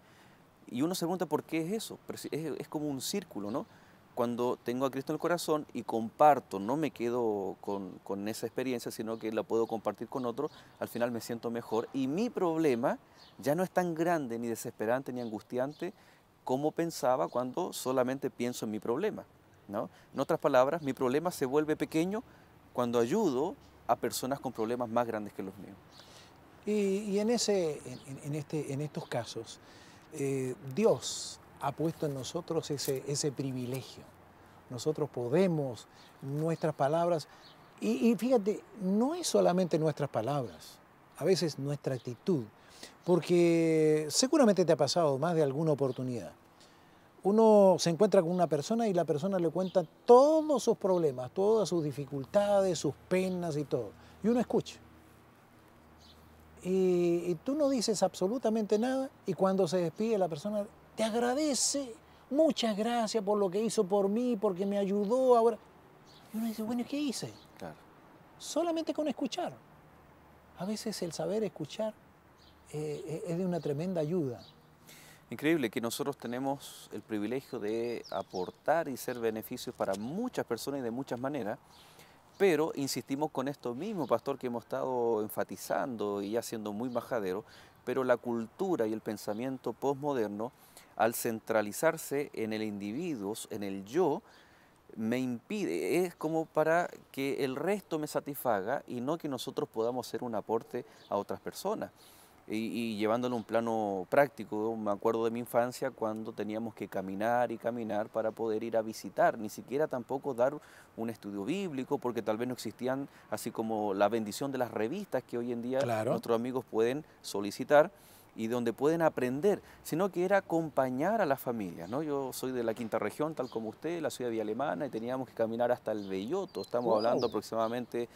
Y uno se pregunta por qué es eso. es como un círculo, ¿no? cuando tengo a Cristo en el corazón y comparto, no me quedo con, esa experiencia, sino que la puedo compartir con otro, al final me siento mejor y mi problema ya no es tan grande, ni desesperante, ni angustiante como pensaba cuando solamente pienso en mi problema. ¿no? En otras palabras, mi problema se vuelve pequeño cuando ayudo a personas con problemas más grandes que los míos. Y, en, ese, en, este, en estos casos, eh, Dios ha puesto en nosotros ese, ese privilegio. Nosotros podemos, nuestras palabras, y, fíjate, no es solamente nuestras palabras, a veces nuestra actitud, porque seguramente te ha pasado más de alguna oportunidad. Uno se encuentra con una persona y la persona le cuenta todos sus problemas, todas sus dificultades, sus penas y todo. Y uno escucha. Y, y tú no dices absolutamente nada y cuando se despide la persona te agradece, muchas gracias por lo que hizo por mí, porque me ayudó ahora. Y uno dice, bueno, ¿qué hice? Claro. Solamente con escuchar. A veces el saber escuchar eh, eh, es de una tremenda ayuda. Increíble que nosotros tenemos el privilegio de aportar y ser beneficios para muchas personas y de muchas maneras, pero insistimos con esto mismo, pastor, que hemos estado enfatizando y haciendo muy majadero, pero la cultura y el pensamiento postmoderno al centralizarse en el individuo, en el yo, me impide, es como para que el resto me satisfaga y no que nosotros podamos hacer un aporte a otras personas. Y, llevándolo a un plano práctico, me acuerdo de mi infancia cuando teníamos que caminar y caminar para poder ir a visitar, ni siquiera tampoco dar un estudio bíblico, porque tal vez no existían, así como la bendición de las revistas que hoy en día nuestros amigos pueden solicitar y donde pueden aprender, sino que era acompañar a las familias. ¿no? Yo soy de la quinta región, tal como usted, la ciudad de Alemana, y teníamos que caminar hasta el Belloto. Estamos hablando aproximadamente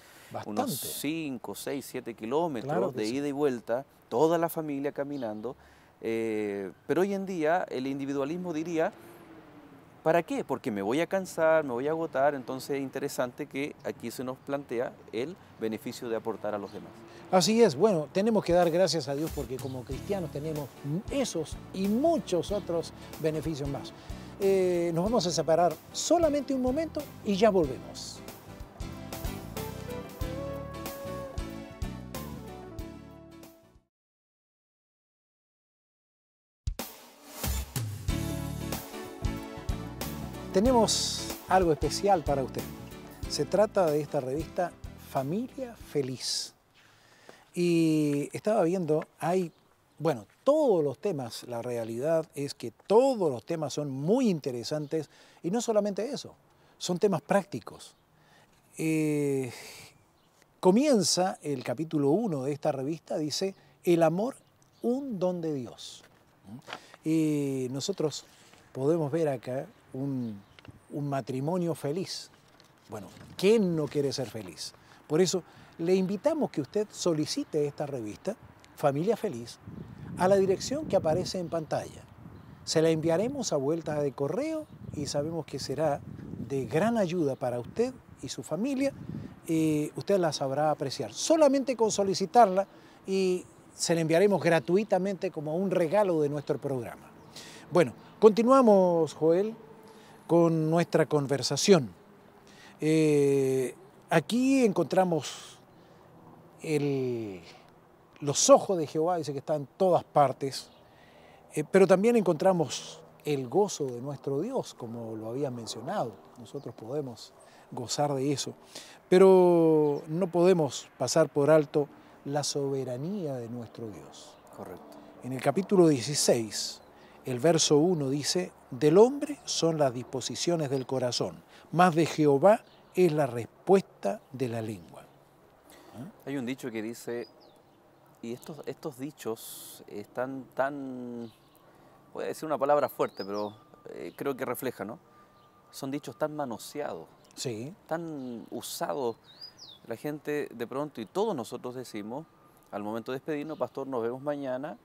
unos 5, 6, 7 kilómetros de ida y vuelta, toda la familia caminando. Eh, pero hoy en día el individualismo diría, ¿para qué? Porque me voy a cansar, me voy a agotar, entonces es interesante que aquí se nos plantea el beneficio de aportar a los demás. Así es, bueno, tenemos que dar gracias a Dios porque como cristianos tenemos esos y muchos otros beneficios más. Eh, nos vamos a separar solamente un momento y ya volvemos. Tenemos algo especial para usted. Se trata de esta revista Familia Feliz y estaba viendo, hay, bueno, todos los temas, la realidad es que todos los temas son muy interesantes y no solamente eso, son temas prácticos. Eh, comienza el capítulo 1 de esta revista, dice, el amor, un don de Dios. Y nosotros podemos ver acá un, un matrimonio feliz. Bueno, ¿quién no quiere ser feliz? Por eso le invitamos que usted solicite esta revista, Familia Feliz, a la dirección que aparece en pantalla. Se la enviaremos a vuelta de correo y sabemos que será de gran ayuda para usted y su familia. y usted la sabrá apreciar. Solamente con solicitarla y se la enviaremos gratuitamente como un regalo de nuestro programa. Bueno, continuamos, Joel, con nuestra conversación. Eh, aquí encontramos los ojos de Jehová, dice que están en todas partes, eh, pero también encontramos el gozo de nuestro Dios, como lo había mencionado. Nosotros podemos gozar de eso, pero no podemos pasar por alto la soberanía de nuestro Dios. Correcto. En el capítulo 16, el verso 1 dice, del hombre son las disposiciones del corazón, más de Jehová es la respuesta de la lengua. Hay un dicho que dice, y estos, estos dichos están tan, voy a decir una palabra fuerte, pero eh, creo que refleja, ¿no? Son dichos tan manoseados, sí. tan usados. La gente de pronto, y todos nosotros decimos, al momento de despedirnos, pastor, nos vemos mañana,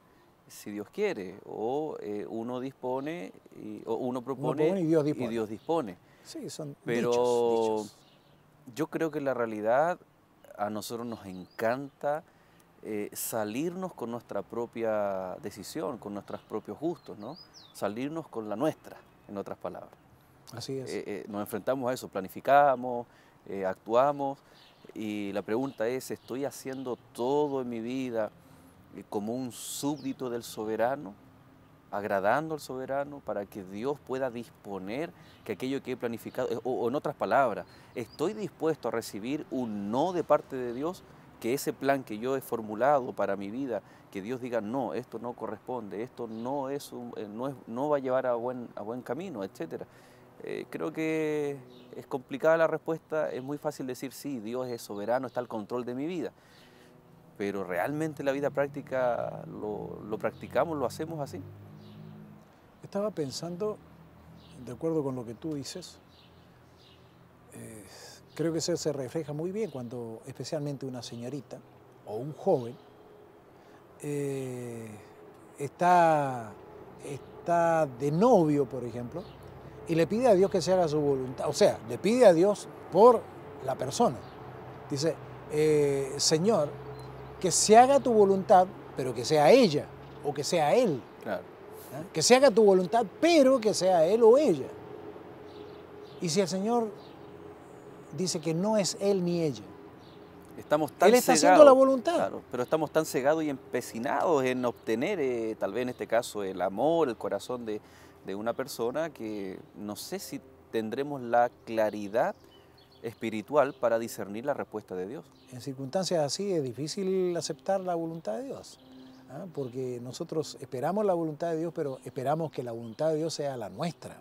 si Dios quiere, o eh, uno dispone, o uno propone, y, Dios dispone. Sí, son pero yo creo que la realidad a nosotros nos encanta eh, salirnos con nuestra propia decisión, con nuestros propios gustos, ¿no? Salirnos con la nuestra, en otras palabras. Así es. Eh, eh, nos enfrentamos a eso, planificamos, actuamos y la pregunta es, ¿estoy haciendo todo en mi vida como un súbdito del soberano? agradando al soberano para que Dios pueda disponer que aquello que he planificado, eh, o, en otras palabras, estoy dispuesto a recibir un no de parte de Dios, que ese plan que yo he formulado para mi vida, que Dios diga, no, esto no corresponde, esto no, es eh, no, no, va a llevar a buen, a buen camino, etc. Eh, creo que es complicada la respuesta, es muy fácil decir, sí, Dios es soberano, está al control de mi vida pero realmente la vida práctica lo, practicamos, lo hacemos así. Estaba pensando, de acuerdo con lo que tú dices, eh, creo que eso se refleja muy bien cuando especialmente una señorita o un joven eh, está, está de novio, por ejemplo, y le pide a Dios que se haga su voluntad. O sea, le pide a Dios por la persona. Dice, eh, Señor, que se haga tu voluntad, pero que sea ella o que sea él. Claro. Que se haga tu voluntad, pero que sea él o ella. Y si el Señor dice que no es él ni ella, Estamos tan Él está haciendo la voluntad. pero estamos tan cegados y empecinados en obtener, eh, tal vez en este caso, el amor, el corazón de, de, una persona que no sé si tendremos la claridad espiritual para discernir la respuesta de Dios. En circunstancias así es difícil aceptar la voluntad de Dios. ¿ah? porque nosotros esperamos la voluntad de Dios, pero esperamos que la voluntad de Dios sea la nuestra,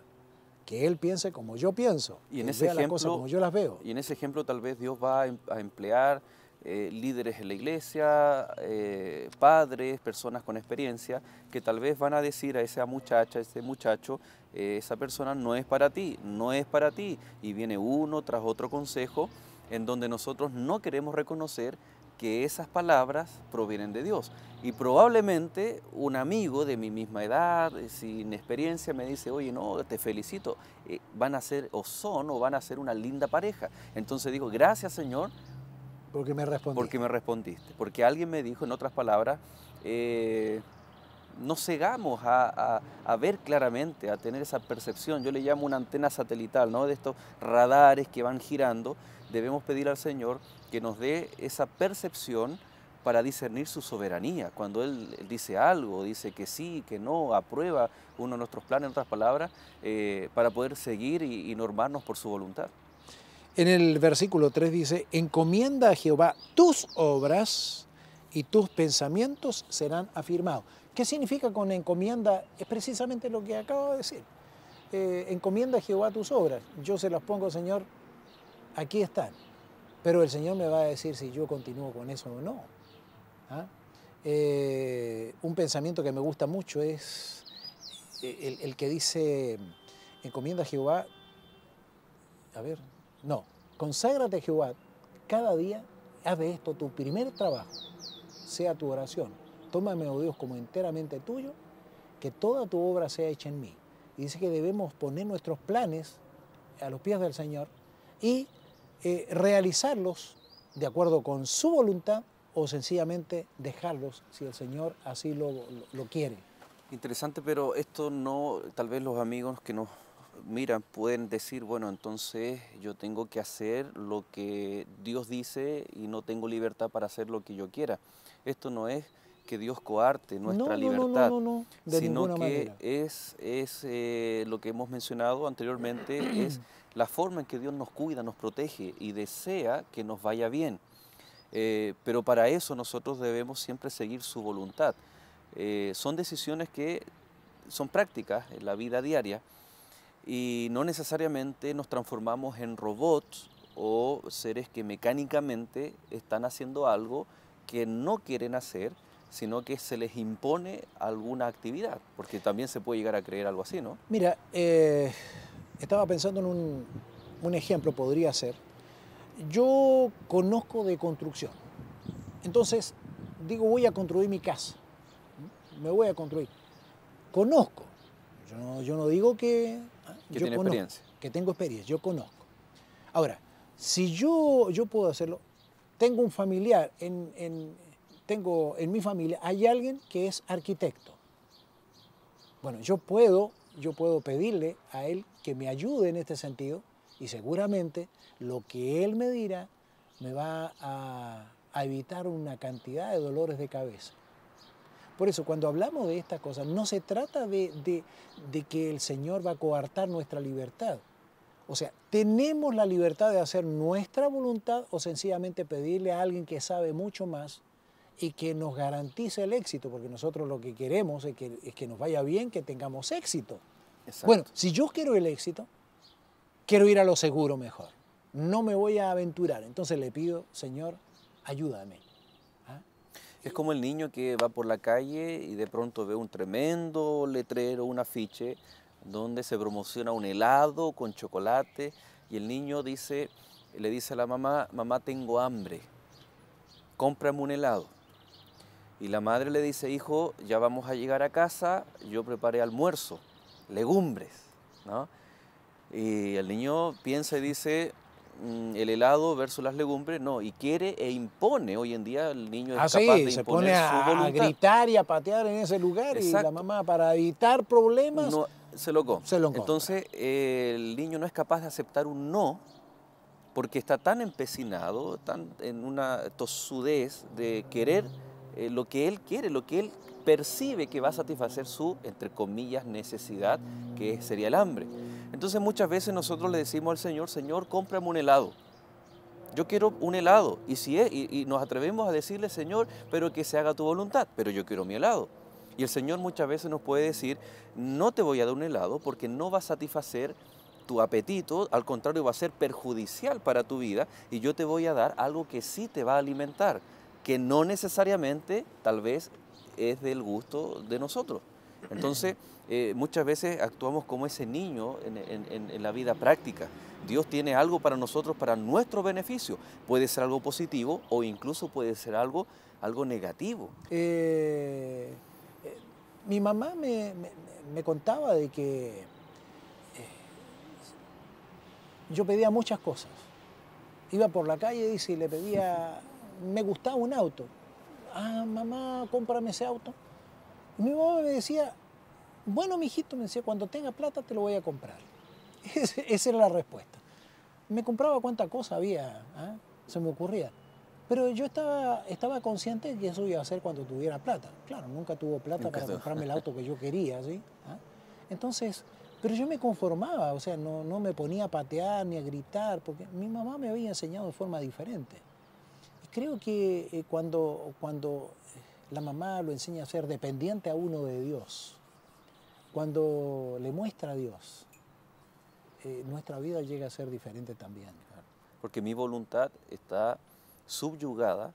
que Él piense como yo pienso, y en ese ejemplo, como yo las veo. Y en ese ejemplo tal vez Dios va a em, emplear eh, líderes en la iglesia, eh, padres, personas con experiencia, que tal vez van a decir a esa muchacha, a ese muchacho, eh, esa persona no es para ti, no es para ti. Y viene uno tras otro consejo en donde nosotros no queremos reconocer que esas palabras provienen de Dios. Y probablemente un amigo de mi misma edad, sin experiencia, me dice, oye, no, te felicito, eh, van a ser o son o van a ser una linda pareja. Entonces digo, gracias Señor. Porque me respondiste. Porque alguien me dijo, en otras palabras, eh, no cegamos a, a, ver claramente, a tener esa percepción. Yo le llamo una antena satelital, ¿no? De estos radares que van girando. Debemos pedir al Señor que nos dé esa percepción para discernir su soberanía. Cuando él, dice algo, dice que sí, que no, aprueba uno de nuestros planes, en otras palabras, eh, para poder seguir y, normarnos por su voluntad. En el versículo 3 dice, encomienda a Jehová tus obras y tus pensamientos serán afirmados. ¿Qué significa con encomienda? Es precisamente lo que acabo de decir. Eh, encomienda a Jehová tus obras. Yo se las pongo, Señor, aquí están. Pero el Señor me va a decir si yo continúo con eso o no. ¿ah? Eh, un pensamiento que me gusta mucho es eh, el, que dice, encomienda a Jehová, a ver, no, conságrate a Jehová cada día, haz de esto tu primer trabajo, sea tu oración. Tómame, a oh Dios, como enteramente tuyo, que toda tu obra sea hecha en mí. Y dice que debemos poner nuestros planes a los pies del Señor y eh, realizarlos de acuerdo con su voluntad o sencillamente dejarlos si el Señor así lo quiere. Interesante, pero esto no, tal vez los amigos que nos miran pueden decir, bueno, entonces yo tengo que hacer lo que Dios dice y no tengo libertad para hacer lo que yo quiera. Esto no es que Dios coarte nuestra libertad, sino que es, es eh, lo que hemos mencionado anteriormente, es (clears throat) la forma en que Dios nos cuida, nos protege y desea que nos vaya bien. Eh, pero para eso nosotros debemos siempre seguir su voluntad. Eh, son decisiones que son prácticas en la vida diaria y no necesariamente nos transformamos en robots o seres que mecánicamente están haciendo algo que no quieren hacer, sino que se les impone alguna actividad, porque también se puede llegar a creer algo así, ¿no? Mira, eh, estaba pensando en un, ejemplo, podría ser. Yo conozco de construcción, entonces digo voy a construir mi casa, me voy a construir. Conozco, yo no, digo que... Ah, que yo tiene experiencia. Que tengo experiencia, yo conozco. Ahora, si yo, yo puedo hacerlo, tengo un familiar en, tengo en mi familia, hay alguien que es arquitecto. Bueno, yo puedo, yo puedo pedirle a él que me ayude en este sentido y seguramente lo que él me dirá me va a, evitar una cantidad de dolores de cabeza. Por eso, cuando hablamos de estas cosas, no se trata de, de, que el Señor va a coartar nuestra libertad. O sea, tenemos la libertad de hacer nuestra voluntad o sencillamente pedirle a alguien que sabe mucho más y que nos garantice el éxito, porque nosotros lo que queremos es que, nos vaya bien, que tengamos éxito. Bueno, si yo quiero el éxito, quiero ir a lo seguro mejor. No me voy a aventurar. Entonces le pido, Señor, ayúdame. ¿Ah? Es como el niño que va por la calle y de pronto ve un tremendo letrero, un afiche, donde se promociona un helado con chocolate y el niño dice, le dice a la mamá, mamá tengo hambre, cómprame un helado. Y la madre le dice, hijo, ya vamos a llegar a casa, yo preparé almuerzo, legumbres, ¿no? Y el niño piensa y dice, mm, el helado versus las legumbres, no, y quiere e impone. Hoy en día el niño es ah, capaz de imponer pone a, su voluntad. a gritar y a patear en ese lugar y la mamá para evitar problemas se lo Entonces eh, el niño no es capaz de aceptar un no porque está tan empecinado, tan en una tosudez de querer eh, lo que él quiere, lo que él percibe que va a satisfacer su, entre comillas, necesidad, que sería el hambre. Entonces muchas veces nosotros le decimos al Señor, Señor, cómprame un helado. Yo quiero un helado. Y, si y nos atrevemos a decirle, Señor, pero que se haga tu voluntad, pero yo quiero mi helado. Y el Señor muchas veces nos puede decir, no te voy a dar un helado porque no va a satisfacer tu apetito, al contrario va a ser perjudicial para tu vida y yo te voy a dar algo que sí te va a alimentar que no necesariamente tal vez es del gusto de nosotros. Entonces, eh, muchas veces actuamos como ese niño en, la vida práctica. Dios tiene algo para nosotros, para nuestro beneficio. Puede ser algo positivo o incluso puede ser algo, algo negativo. Eh, eh, mi mamá me, contaba de que yo pedía muchas cosas. Iba por la calle y si le pedía me gustaba un auto. Ah, mamá, cómprame ese auto. mi mamá me decía, bueno, mijito, me decía, cuando tenga plata te lo voy a comprar. (laughs) esa era la respuesta. Me compraba cuánta cosa había, ¿ah? se me ocurría. Pero yo estaba, estaba consciente que eso iba a ser cuando tuviera plata. Claro, nunca tuvo plata para comprarme el auto que yo quería, ¿sí? ¿Ah? Entonces, pero yo me conformaba, o sea, no, no me ponía a patear ni a gritar, porque mi mamá me había enseñado de forma diferente creo que eh, cuando, cuando eh, la mamá lo enseña a ser dependiente a uno de Dios, cuando le muestra a Dios, eh, nuestra vida llega a ser diferente también. Porque mi voluntad está subyugada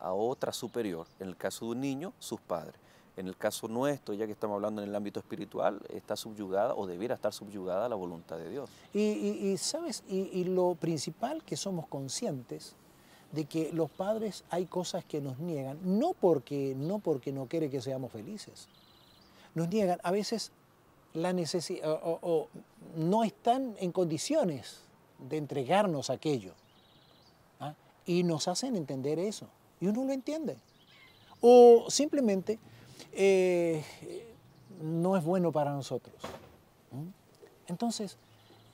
a otra superior. En el caso de un niño, sus padres. En el caso nuestro, ya que estamos hablando en el ámbito espiritual, está subyugada o debiera estar subyugada a la voluntad de Dios. Y, sabes, y, lo principal que somos conscientes de que los padres hay cosas que nos niegan, no porque no, porque no quiere que seamos felices. Nos niegan a veces la necesidad, o, no están en condiciones de entregarnos aquello. ¿ah? Y nos hacen entender eso. Y uno lo entiende. O simplemente eh, no es bueno para nosotros. Entonces,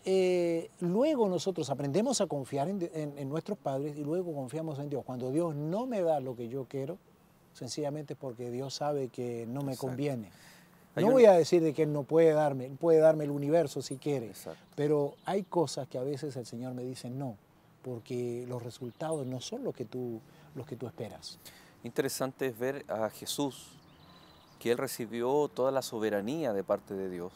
eh, luego nosotros aprendemos a confiar en, nuestros padres y luego confiamos en Dios. Cuando Dios no me da lo que yo quiero, sencillamente porque Dios sabe que no me conviene. no voy a decir que Él no puede darme, puede darme el universo si quiere, pero hay cosas que a veces el Señor me dice no, porque los resultados no son los que tú, los que tú esperas. Interesante es ver a Jesús, que Él recibió toda la soberanía de parte de Dios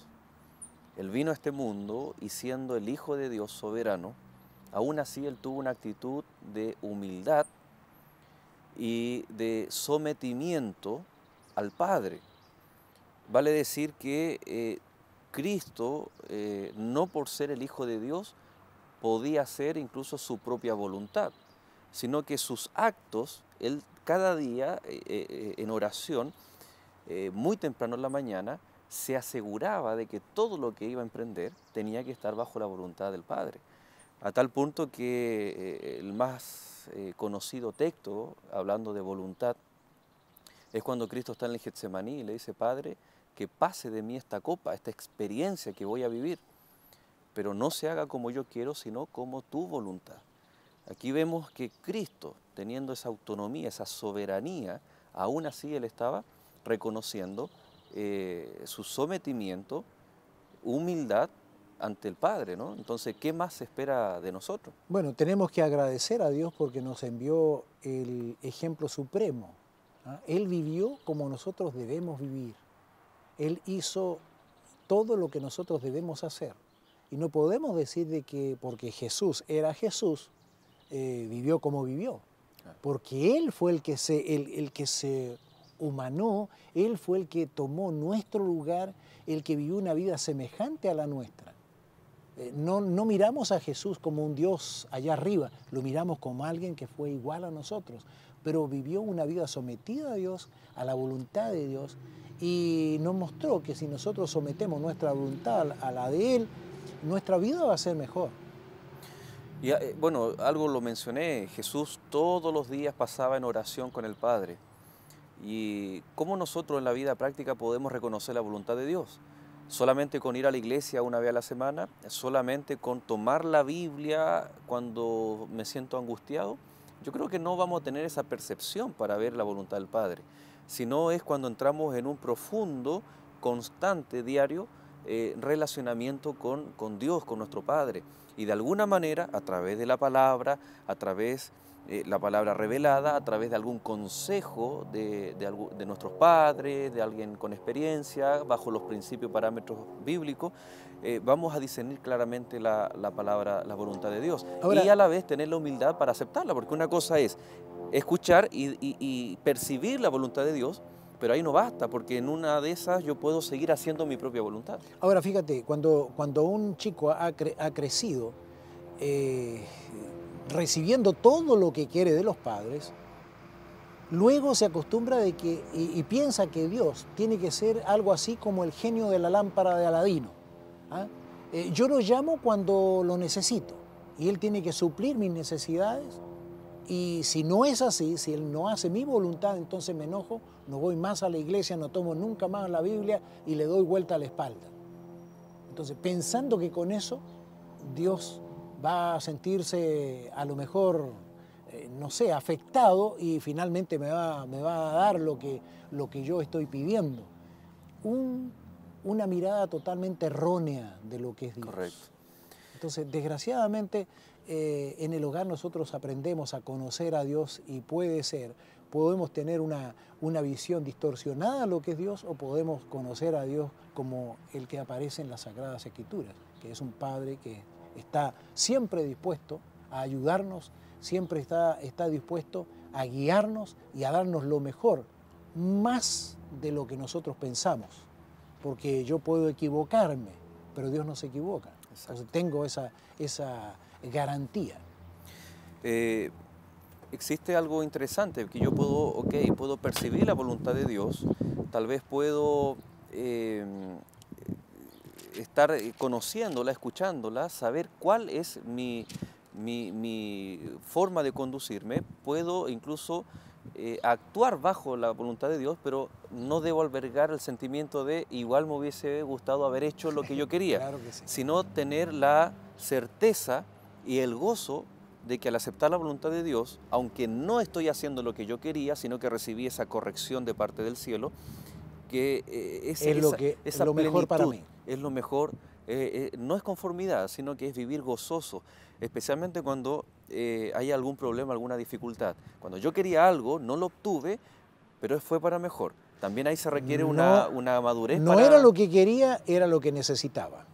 él vino a este mundo y siendo el Hijo de Dios soberano, aún así Él tuvo una actitud de humildad y de sometimiento al Padre. Vale decir que eh, Cristo, eh, no por ser el Hijo de Dios, podía hacer incluso su propia voluntad, sino que sus actos, Él cada día eh, en oración, muy temprano en la mañana, se aseguraba de que todo lo que iba a emprender tenía que estar bajo la voluntad del Padre. A tal punto que eh, el más eh, conocido texto, hablando de voluntad, es cuando Cristo está en el Getsemaní y le dice, Padre, que pase de mí esta copa, esta experiencia que voy a vivir, pero no se haga como yo quiero, sino como tu voluntad. Aquí vemos que Cristo, teniendo esa autonomía, esa soberanía, aún así Él estaba reconociendo eh, su sometimiento, humildad ante el Padre, ¿no? Entonces, ¿qué más se espera de nosotros? Bueno, tenemos que agradecer a Dios porque nos envió el ejemplo supremo. ¿ah? Él vivió como nosotros debemos vivir. Él hizo todo lo que nosotros debemos hacer. Y no podemos decir de que porque Jesús era Jesús, eh, vivió como vivió. Porque Él fue el que se, el que se humanó, Él fue el que tomó nuestro lugar, el que vivió una vida semejante a la nuestra. Eh, no, no, miramos a Jesús como un Dios allá arriba, lo miramos como alguien que fue igual a nosotros, pero vivió una vida sometida a Dios, a la voluntad de Dios, y nos mostró que si nosotros sometemos nuestra voluntad a la de Él, nuestra vida va a ser mejor. Y, eh, bueno, algo lo mencioné, Jesús todos los días pasaba en oración con el Padre y cómo nosotros en la vida práctica podemos reconocer la voluntad de Dios. Solamente con ir a la iglesia una vez a la semana, solamente con tomar la Biblia cuando me siento angustiado, yo creo que no vamos a tener esa percepción para ver la voluntad del Padre, sino es cuando entramos en un profundo, constante, diario eh, relacionamiento con, Dios, con nuestro Padre. Y de alguna manera, a través de la palabra, a través de eh, la palabra revelada a través de algún consejo de, de, nuestros padres, de alguien con experiencia, bajo los principios parámetros bíblicos, eh, vamos a discernir claramente la, palabra, la voluntad de Dios. y a la vez tener la humildad para aceptarla, porque una cosa es escuchar y, percibir la voluntad de Dios, pero ahí no basta, porque en una de esas yo puedo seguir haciendo mi propia voluntad. Ahora, fíjate, cuando, cuando un chico ha, crecido, eh, recibiendo todo lo que quiere de los padres, luego se acostumbra de que, y, piensa que Dios tiene que ser algo así como el genio de la lámpara de Aladino. ¿ah? Eh, yo lo llamo cuando lo necesito y Él tiene que suplir mis necesidades y si no es así, si Él no hace mi voluntad, entonces me enojo, no voy más a la iglesia, no tomo nunca más la Biblia y le doy vuelta a la espalda. Entonces, pensando que con eso Dios va a sentirse a lo mejor, eh, no sé, afectado y finalmente me va, me va a dar lo que, lo que yo estoy pidiendo. una mirada totalmente errónea de lo que es Dios. Correcto. Entonces, desgraciadamente, eh, en el hogar nosotros aprendemos a conocer a Dios y puede ser, podemos tener una, una visión distorsionada de lo que es Dios o podemos conocer a Dios como el que aparece en las Sagradas Escrituras, que es un Padre que está siempre dispuesto a ayudarnos, siempre está, está dispuesto a guiarnos y a darnos lo mejor, más de lo que nosotros pensamos, porque yo puedo equivocarme, pero Dios no se equivoca. tengo esa, esa garantía. Eh, existe algo interesante, que yo puedo, okay puedo percibir la voluntad de Dios, tal vez puedo... Eh, estar eh, conociéndola, escuchándola, saber cuál es mi, forma de conducirme, puedo incluso eh, actuar bajo la voluntad de Dios, pero no debo albergar el sentimiento de igual me hubiese gustado haber hecho lo que yo (laughs) quería, sino tener la certeza y el gozo de que al aceptar la voluntad de Dios, aunque no estoy haciendo lo que yo quería, sino que recibí esa corrección de parte del cielo, que eh, es lo, que, lo mejor para mí es lo mejor, eh, eh, no es conformidad, sino que es vivir gozoso, especialmente cuando eh, hay algún problema, alguna dificultad. Cuando yo quería algo, no lo obtuve, pero fue para mejor. También ahí se requiere una, madurez. No era lo que quería, era lo que necesitaba.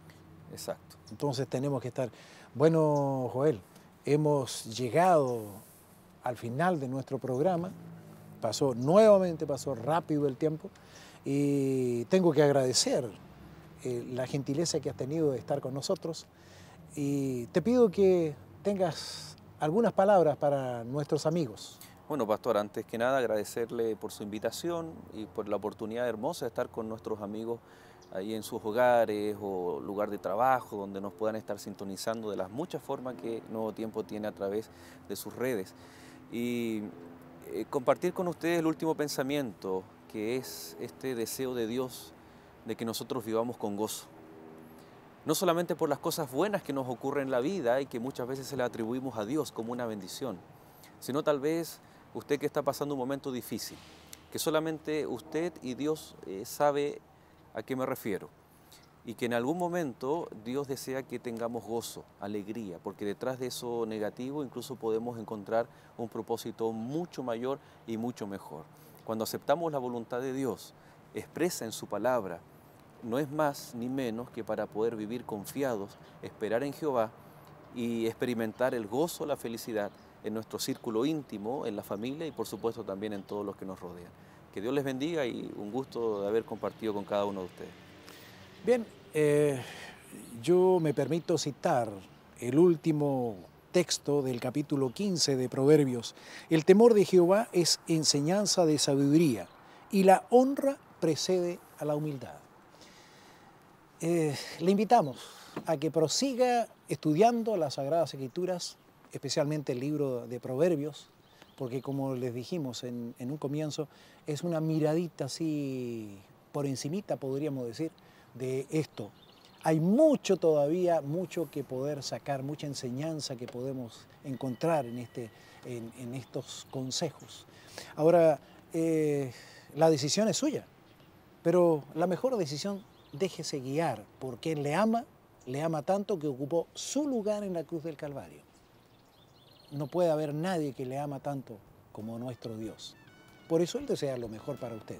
Exacto. Entonces tenemos que estar... Bueno, Joel, hemos llegado al final de nuestro programa. Pasó nuevamente, pasó rápido el tiempo. Y tengo que agradecer eh, la gentileza que has tenido de estar con nosotros. Y te pido que tengas algunas palabras para nuestros amigos. Bueno, Pastor, antes que nada agradecerle por su invitación y por la oportunidad hermosa de estar con nuestros amigos ahí en sus hogares o lugar de trabajo, donde nos puedan estar sintonizando de las muchas formas que Nuevo Tiempo tiene a través de sus redes. Y eh, compartir con ustedes el último pensamiento, que es este deseo de Dios de que nosotros vivamos con gozo. No solamente por las cosas buenas que nos ocurren en la vida y que muchas veces se le atribuimos a Dios como una bendición, sino tal vez usted que está pasando un momento difícil, que solamente usted y Dios eh, sabe a qué me refiero y que en algún momento Dios desea que tengamos gozo, alegría, porque detrás de eso negativo incluso podemos encontrar un propósito mucho mayor y mucho mejor. Cuando aceptamos la voluntad de Dios, expresa en su palabra no es más ni menos que para poder vivir confiados, esperar en Jehová y experimentar el gozo, la felicidad en nuestro círculo íntimo, en la familia y por supuesto también en todos los que nos rodean. Que Dios les bendiga y un gusto de haber compartido con cada uno de ustedes. Bien, eh, yo me permito citar el último texto del capítulo 15 de Proverbios. El temor de Jehová es enseñanza de sabiduría y la honra precede a la humildad. Eh, le invitamos a que prosiga estudiando las Sagradas Escrituras, especialmente el libro de Proverbios, porque como les dijimos en, un comienzo, es una miradita así por encimita, podríamos decir, de esto. Hay mucho todavía, mucho que poder sacar, mucha enseñanza que podemos encontrar en, este, en, estos consejos. Ahora, eh, la decisión es suya, pero la mejor decisión déjese guiar por quien le ama, le ama tanto que ocupó su lugar en la cruz del Calvario. No puede haber nadie que le ama tanto como nuestro Dios. Por eso Él desea lo mejor para usted.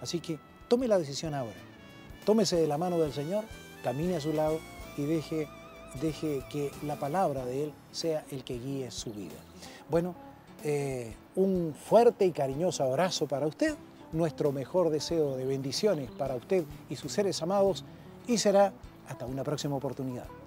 Así que tome la decisión ahora. Tómese de la mano del Señor, camine a su lado y deje, deje que la palabra de Él sea el que guíe su vida. Bueno, eh, un fuerte y cariñoso abrazo para usted nuestro mejor deseo de bendiciones para usted y sus seres amados y será hasta una próxima oportunidad.